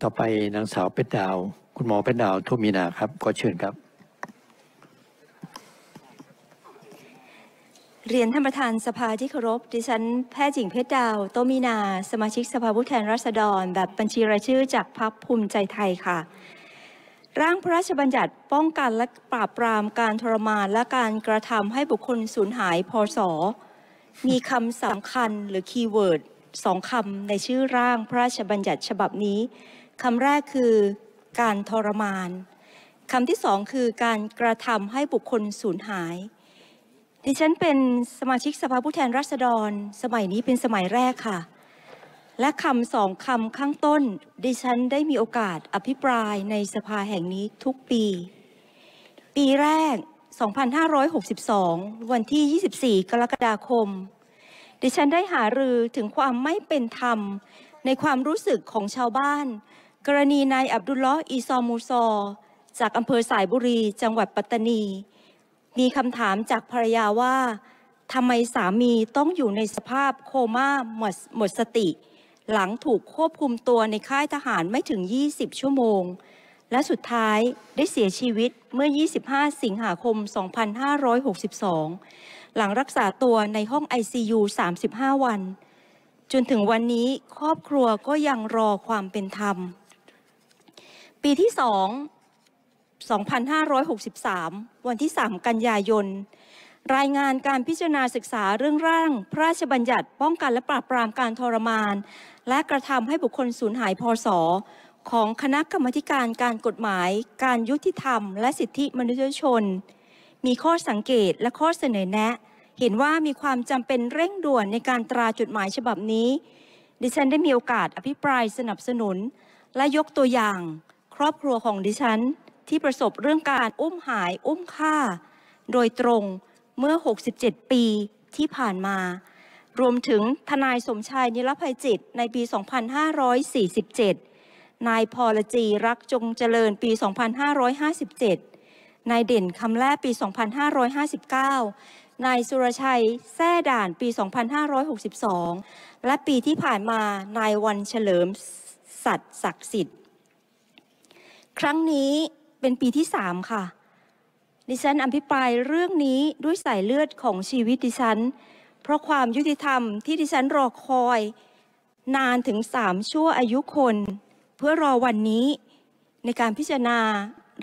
ต่อไปนางสาวเป็ดดาว คุณหมอเป็ดดาวทุมีนาครับ ขอเชิญครับ เรียนท่านประธานสภาที่เคารพดิฉันแพทย์หญิงเพชรดาวโตมีนา สมาชิกสภาผู้แทนราษฎร แบบบัญชีรายชื่อจากพรรคภูมิใจไทยค่ะ ร่างพระราชบัญญัติป้องกันและปราบปรามการทรมานและการกระทำให้บุคคลสูญหายพศมีคำสำคัญหรือคีย์เวิร์ดสองคำในชื่อร่างพระราชบัญญัติฉบับนี้คำแรกคือ การทรมาน คำที่สองคือการกระทำให้บุคคลสูญหาย ดิฉันเป็นสมาชิกสภาผู้แทนราษฎรสมัยนี้เป็นสมัยแรกค่ะ และคำสองคำข้างต้น ดิฉันได้มีโอกาสอภิปรายในสภาแห่งนี้ทุกปี ปีแรก 2562 วันที่ 24 กรกฎาคม ดิฉันได้หารือถึงความไม่เป็นธรรมในความรู้สึกของชาวบ้านกรณีนายอับดุลลอฮ์อีซอมูซอ จากอำเภอสายบุรีจังหวัดปัตตานี มีคำถามจากภรรยาว่า ทำไมสามีต้องอยู่ในสภาพโคม่าหมดหมดสติ หลังถูกควบคุมตัวในค่ายทหารไม่ถึง 20 ชั่วโมง และสุดท้ายได้เสียชีวิตเมื่อ 25 สิงหาคม 2562 หลังรักษาตัวในห้อง ICU 35 วัน จนถึงวันนี้ครอบครัวก็ยังรอความเป็นธรรมปีที่สอง2563 วันที่ 3 กันยายน รายงานการพิจารณาศึกษาเรื่องร่าง พระราชบัญญัติป้องกันและปราบปรามการทรมาน และกระทำให้บุคคลสูญหายพศ ของคณะกรรมการการกฎหมาย การยุติธรรมและสิทธิมนุษยชน มีข้อสังเกตและข้อเสนอแนะ เห็นว่ามีความจำเป็นเร่งด่วนในการตราจดหมายฉบับนี้ ดิฉันได้มีโอกาสอภิปรายสนับสนุนและยกตัวอย่างครอบครัวของดิฉันที่ประสบเรื่องการอุ้มหายอุ้มฆ่า โดยตรงเมื่อ 67 ปีที่ผ่านมา รวมถึงทนายสมชายนิรภัยจิตในปี 2547 นายพอลจีรักจงเจริญปี 2557 นายเด่นคำแล่ปี 2559 นายสุรชัยแท่ด่านปี 2562 และปีที่ผ่านมานายวันเฉลิมสัตว์ศักดิ์สิทธิ์ครั้งนี้เป็นปีที่สามค่ะดิฉันอภิปรายเรื่องนี้ด้วยสายเลือดของชีวิตดิฉัน เพราะความยุติธรรมที่ดิฉันรอคอย นานถึงสามชั่วอายุคน เพื่อรอวันนี้ ในการพิจารณา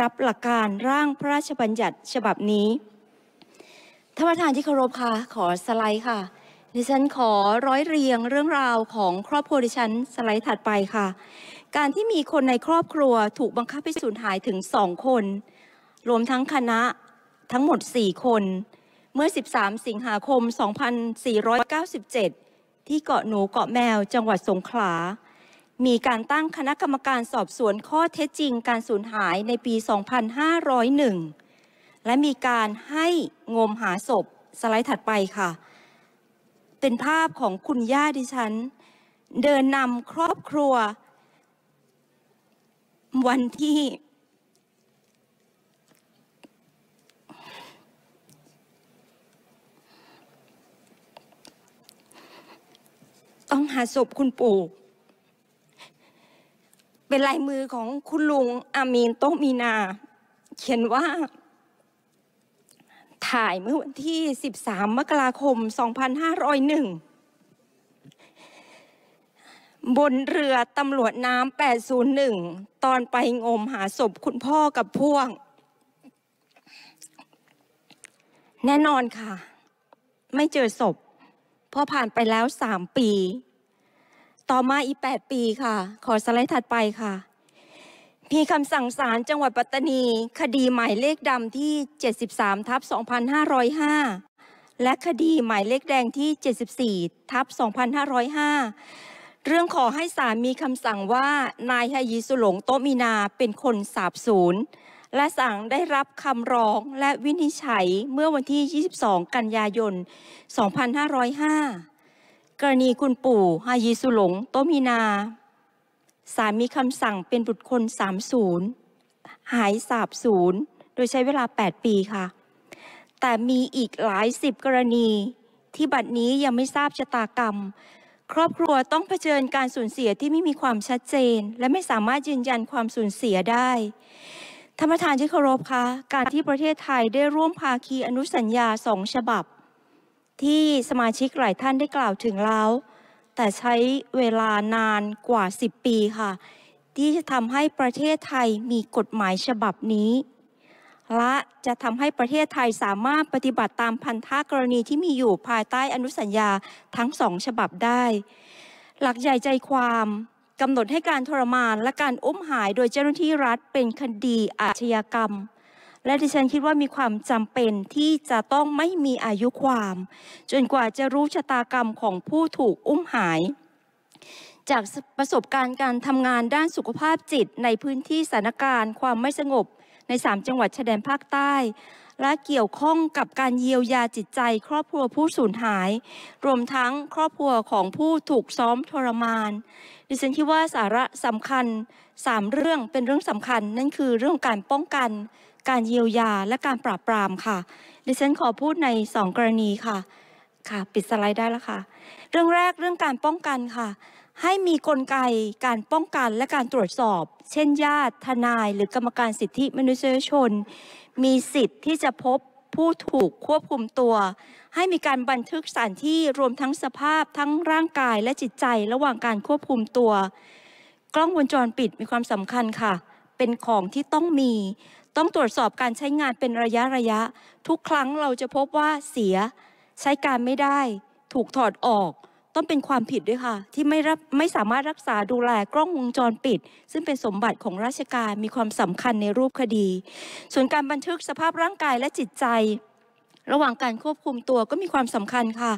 รับหลักการร่างพระราชบัญญัติฉบับนี้ท่านประธานที่เคารพค่ะ ขอสไลด์ค่ะ ดิฉันขอร้อยเรียงเรื่องราวของครอบครัวดิฉันสไลด์ถัดไปค่ะการที่มีคนในครอบครัวถูกบังคับให้สูญหายถึงสองคน รวมทั้งคณะทั้งหมด 4 คนเมื่อ 13 สิงหาคม 2497 ที่เกาะหนูเกาะแมวจังหวัดสงขลา มีการตั้งคณะกรรมการสอบสวนข้อเท็จจริงการสูญหายในปี 2501 และมีการให้งมหาศพสไลด์ถัดไปค่ะ เป็นภาพของคุณย่าดิฉัน เดินนำครอบครัววันที่ ต้องหาศพคุณปู่เป็นลายมือของคุณลุงอามีนโตมีนา เขียนว่า ถ่ายเมื่อวันที่ 13 มกราคม 2501บนเรือตำรวจน้ำ801 ตอนไปงมหาศพคุณพ่อกับพ่วง แน่นอนค่ะ ไม่เจอศพพอผ่านไปแล้วสามปี ต่อมาอีกแปดปีค่ะ ขอสไลด์ถัดไปค่ะ มีคำสั่งศาลจังหวัดปัตตานี คดีหมายเลขดำที่ 73 ทับ2505 และคดีหมายเลขแดงที่ 74 ทับ2505เรื่องขอให้ศาลมีคำสั่งว่านายฮายีสุหลง โตมีนาเป็นคนสาบสูญและสั่งได้รับคำร้องและวินิจฉัยเมื่อวันที่ 22 กันยายน 2505 กรณีคุณปู่ฮายีสุหลง โตมีนาศาลมีคำสั่งเป็นบุตรคน30 หายสาบสูญโดยใช้เวลา 8 ปีค่ะ แต่มีอีกหลายสิบกรณี ที่บัดนี้ยังไม่ทราบชะตากรรมครอบครัวต้องเผชิญการสูญเสียที่ไม่มีความชัดเจน และไม่สามารถยืนยันความสูญเสียได้ท่านประธานที่เคารพคะ การที่ประเทศไทยได้ร่วมภาคีอนุสัญญาสองฉบับ ที่สมาชิกหลายท่านได้กล่าวถึงแล้ว แต่ใช้เวลานานกว่า 10 ปีค่ะ ที่จะทำให้ประเทศไทยมีกฎหมายฉบับนี้และจะทำให้ประเทศไทยสามารถปฏิบัติตามพันธะกรณีที่มีอยู่ภายใต้อนุสัญญาทั้งสองฉบับได้ หลักใหญ่ใจความกำหนดให้การทรมานและการอุ้มหายโดยเจ้าหน้าที่รัฐเป็นคดีอาชญากรรม และดิฉันคิดว่ามีความจำเป็นที่จะต้องไม่มีอายุความ จนกว่าจะรู้ชะตากรรมของผู้ถูกอุ้มหาย จากประสบการณ์การทำงานด้านสุขภาพจิตในพื้นที่สถานการณ์ ความไม่สงบใน3จังหวัดชายแดนภาคใต้ และเกี่ยวข้องกับการเยียวยาจิตใจ ครอบครัวผู้สูญหาย รวมทั้งครอบครัวของผู้ถูกซ้อมทรมาน ดิฉันคิดว่าสาระสำคัญ 3 เรื่องเป็นเรื่องสำคัญ นั่นคือเรื่องการป้องกัน การเยียวยาและการปราบปราม ค่ะดิฉันขอพูดใน2กรณีค่ะค่ะ ปิดสไลด์ได้แล้วค่ะ เรื่องแรกเรื่องการป้องกันค่ะให้มีกลไกการป้องกันและการตรวจสอบเช่น ญาติ ทนาย หรือกรรมการสิทธิมนุษยชน มีสิทธิ์ที่จะพบผู้ถูกควบคุมตัว ให้มีการบันทึกสถานที่รวมทั้งสภาพทั้งร่างกายและจิตใจระหว่างการควบคุมตัว กล้องวงจรปิดมีความสำคัญค่ะ เป็นของที่ต้องมี ต้องตรวจสอบการใช้งานเป็นระยะระยะ ทุกครั้งเราจะพบว่าเสีย ใช้การไม่ได้ ถูกถอดออกต้องเป็นความผิดด้วยค่ะ ที่ไม่รับไม่สามารถรักษาดูแลกล้องวงจรปิด ซึ่งเป็นสมบัติของราชการมีความสำคัญในรูปคดี ส่วนการบันทึกสภาพร่างกายและจิตใจ ระหว่างการควบคุมตัวก็มีความสำคัญค่ะ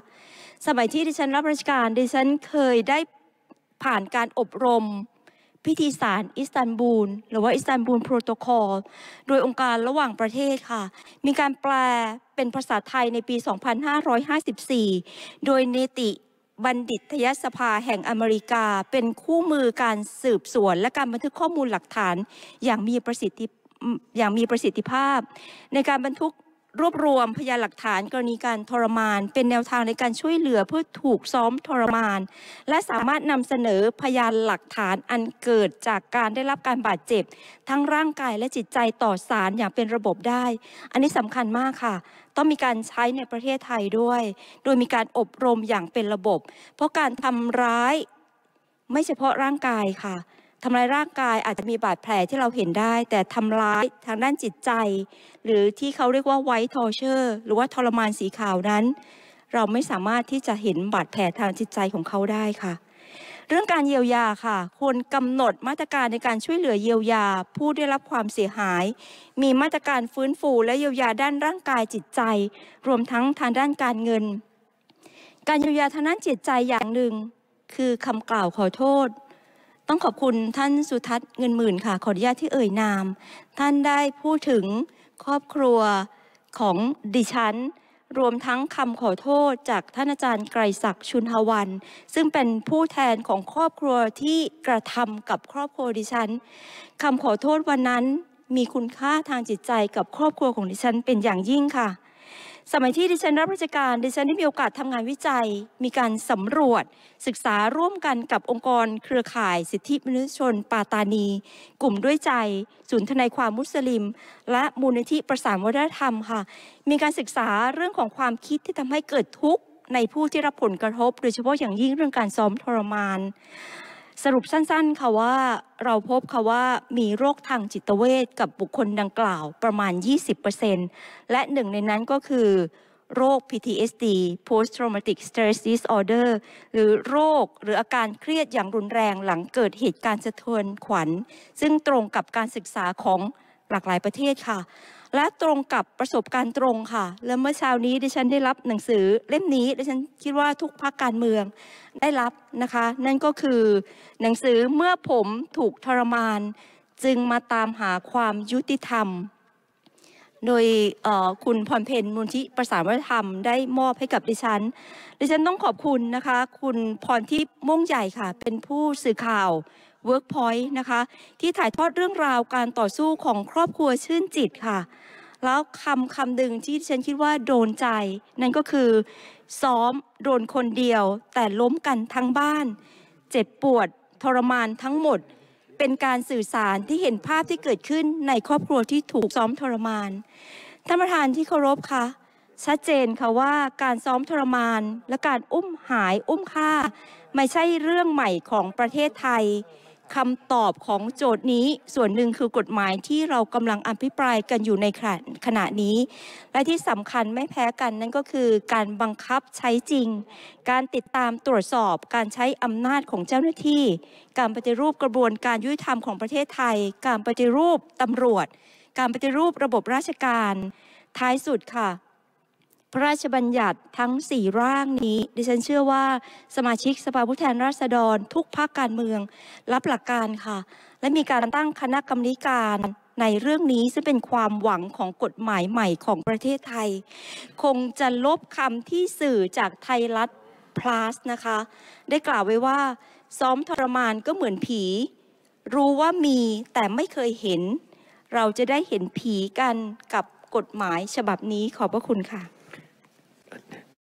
สมัยที่ดิฉันรับราชการดิฉันเคยได้ผ่านการอบรม พิธีสารอิสตันบูลหรือว่าอิสตันบูลโปรโตคอลโดยองค์การระหว่างประเทศค่ะ มีการแปลเป็นภาษาไทยในปี 2554 โดยเนติบัณฑิตยสภาแห่งอเมริกาเป็นคู่มือการสืบสวนและการบันทึกข้อมูลหลักฐานอย่างมีประสิทธิอย่างมีประสิทธิภาพ ในการบันทึกรวบรวมพยานหลักฐานกรณีการทรมาน เป็นแนวทางในการช่วยเหลือเพื่อถูกซ้อมทรมาน และสามารถนำเสนอพยานหลักฐานอันเกิดจากการได้รับการบาดเจ็บ ทั้งร่างกายและจิตใจต่อสารอย่างเป็นระบบได้ อันนี้สำคัญมากค่ะ ต้องมีการใช้ในประเทศไทยด้วย โดยมีการอบรมอย่างเป็นระบบ เพราะการทำร้ายไม่เฉพาะร่างกายค่ะทำลายร่างกายอาจจะมีบาดแผลที่เราเห็นได้ แต่ทำร้ายทางด้านจิตใจ หรือที่เขาเรียกว่าไวท์ทอเชอร์หรือว่าทรมานสีขาวนั้น เราไม่สามารถที่จะเห็นบาดแผลทางจิตใจของเขาได้ค่ะ เรื่องการเยียวยาค่ะ ควรกำหนดมาตรการในการช่วยเหลือเยียวยา ผู้ได้รับความเสียหาย มีมาตรการฟื้นฟูและเยียวยาด้านร่างกายจิตใจ รวมทั้งทางด้านการเงิน การเยียวยาทางด้านจิตใจอย่างหนึ่งคือคำกล่าวขอโทษต้องขอบคุณท่านสุทัศน์เงินหมื่นค่ะ ขออนุญาตที่เอ่ยนาม ท่านได้พูดถึงครอบครัวของดิฉัน รวมทั้งคำขอโทษจากท่านอาจารย์ไกรศักดิ์ชุนหวัน ซึ่งเป็นผู้แทนของครอบครัวที่กระทำกับครอบครัวดิฉันคำขอโทษวันนั้นมีคุณค่าทางจิตใจกับครอบครัวของดิฉัน เป็นอย่างยิ่งค่ะสมัยที่ดิฉันรับราชการดิฉันได้มีโอกาสทำงานวิจัย มีการสำรวจ ศึกษาร่วมกันกับองค์กรเครือข่ายสิทธิมนุษยชน ปาตานี กลุ่มด้วยใจ ศูนย์ทนายความมุสลิม และมูลนิธิประสานวัฒนธรรมค่ะ มีการศึกษาเรื่องของความคิดที่ทำให้เกิดทุกข์ในผู้ที่รับผลกระทบ โดยเฉพาะอย่างยิ่งเรื่องการซ้อมทรมานสรุปสั้นๆ ค่ะว่าเราพบค่ะว่ามีโรคทางจิตเวชกับบุคคลดังกล่าวประมาณ 20%และหนึ่งในนั้นก็คือโรค PTSD Post Traumatic Stress Disorder หรือโรคหรืออาการเครียดอย่างรุนแรงหลังเกิดเหตุการณ์สะเทือนขวัญ ซึ่งตรงกับการศึกษาของหลากหลายประเทศค่ะและตรงกับประสบการณ์ตรงค่ะ และเมื่อเช้านี้ดิฉันได้รับหนังสือเล่มนี้ดิฉันคิดว่าทุกภาคการเมืองได้รับนะคะ นั่นก็คือหนังสือเมื่อผมถูกทรมาน จึงมาตามหาความยุติธรรม โดยคุณพรเพนมูลทิประสานวัฒนธรรมได้มอบให้กับดิฉันดิฉันต้องขอบคุณนะคะ คุณพรทิพย์ม่งใหญ่ค่ะเป็นผู้สื่อข่าว Workpoint นะคะที่ถ่ายทอดเรื่องราวการต่อสู้ของครอบครัวชื่นจิตค่ะ แล้วคำคำหนึ่งที่ฉันคิดว่า โดนใจนั่นก็คือซ้อมโดนคนเดียว แต่ล้มกันทั้งบ้านเจ็บปวดทรมานทั้งหมด เป็นการสื่อสารที่เห็นภาพที่เกิดขึ้นในครอบครัวที่ถูกซ้อมทรมานท่านประธานที่เคารพคะชัดเจนค่ะว่าการซ้อมทรมานและการอุ้มหายอุ้มฆ่า ไม่ใช่เรื่องใหม่ของประเทศไทยคำตอบของโจทย์นี้ส่วนหนึ่งคือกฎหมายที่เรากำลังอภิปรายกันอยู่ในขขณะนี้ และที่สำคัญไม่แพ้กันนั่นก็คือ การบังคับใช้จริง การติดตามตรวจสอบการใช้อำนาจของเจ้าหน้าที่ การปฏิรูปกระบวนการยุติธรรมของประเทศไทย การปฏิรูปตำรวจ การปฏิรูประบบราชการท้ายสุดค่ะพระราชบัญญัติทั้ง 4 ร่างนี้ ดิฉันเชื่อว่าสมาชิกสภาผู้แทนราษฎร ทุกภาคการเมืองรับหลักการค่ะ และมีการตั้งคณะกรรมการในเรื่องนี้ซึ่งเป็นความหวังของกฎหมายใหม่ของประเทศไทย คงจะลบคำที่สื่อจากไทยรัฐพลัสนะคะ ได้กล่าวไว้ว่าซ้อมทรมานก็เหมือนผี รู้ว่ามีแต่ไม่เคยเห็น เราจะได้เห็นผีกันกับกฎหมายฉบับนี้ขอบพระคุณค่ะ